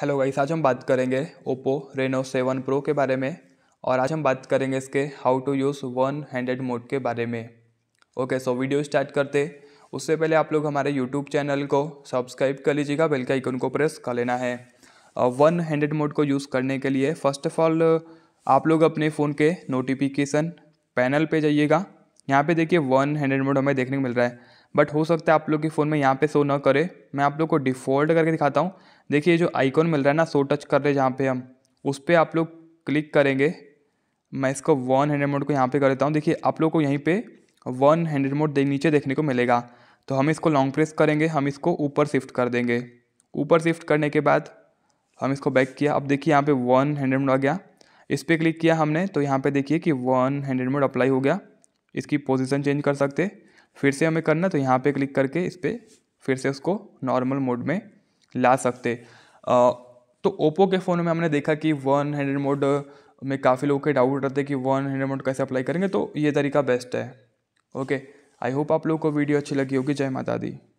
hello guys आज हम बात करेंगे ओप्पो रेनो सेवन प्रो के बारे में और आज हम बात करेंगे इसके how to use one handed mode के बारे में ओके सो वीडियो स्टार्ट करते उससे पहले आप लोग हमारे यूट्यूब चैनल को सब्सक्राइब कर लीजिएगा बेल का आइकन को प्रेस कर लेना है वन हैंडेड मोड को यूज़ करने के लिए फ़र्स्ट ऑफ ऑल आप लोग अपने फ़ोन के नोटिफिकेशन पैनल पर जाइएगा यहाँ पर देखिए वन हैंडेड मोड हमें देखने को मिल रहा है बट हो सकता है आप लोग के फ़ोन में यहाँ पे शो ना करे मैं आप लोग को डिफ़ॉल्ट करके दिखाता हूँ देखिए जो आइकॉन मिल रहा है ना शो टच कर रहे जहाँ पे हम उस पर आप लोग क्लिक करेंगे मैं इसको वन हैंड्रेड मोड को यहाँ पे कर देता हूँ देखिए आप लोग को यहीं पे वन हैंड्रेड मोड नीचे देखने को मिलेगा तो हम इसको लॉन्ग प्रेस करेंगे हम इसको ऊपर शिफ्ट कर देंगे ऊपर शिफ्ट करने के बाद हम इसको बैक किया अब देखिए यहाँ पर वन हैंड्रेड मोड आ गया इस पर क्लिक किया हमने तो यहाँ पर देखिए कि वन हैंड्रेड मोड अप्लाई हो गया इसकी पोजीशन चेंज कर सकते फिर से हमें करना तो यहाँ पे क्लिक करके इस पर फिर से उसको नॉर्मल मोड में ला सकते आ, तो ओप्पो के फ़ोन में हमने देखा कि वन हंड्रेड मोड में काफ़ी लोगों के डाउट रहते हैं कि वन हंड्रेड मोड कैसे अप्लाई करेंगे तो ये तरीका बेस्ट है ओके आई होप आप लोगों को वीडियो अच्छी लगी होगी जय माता दी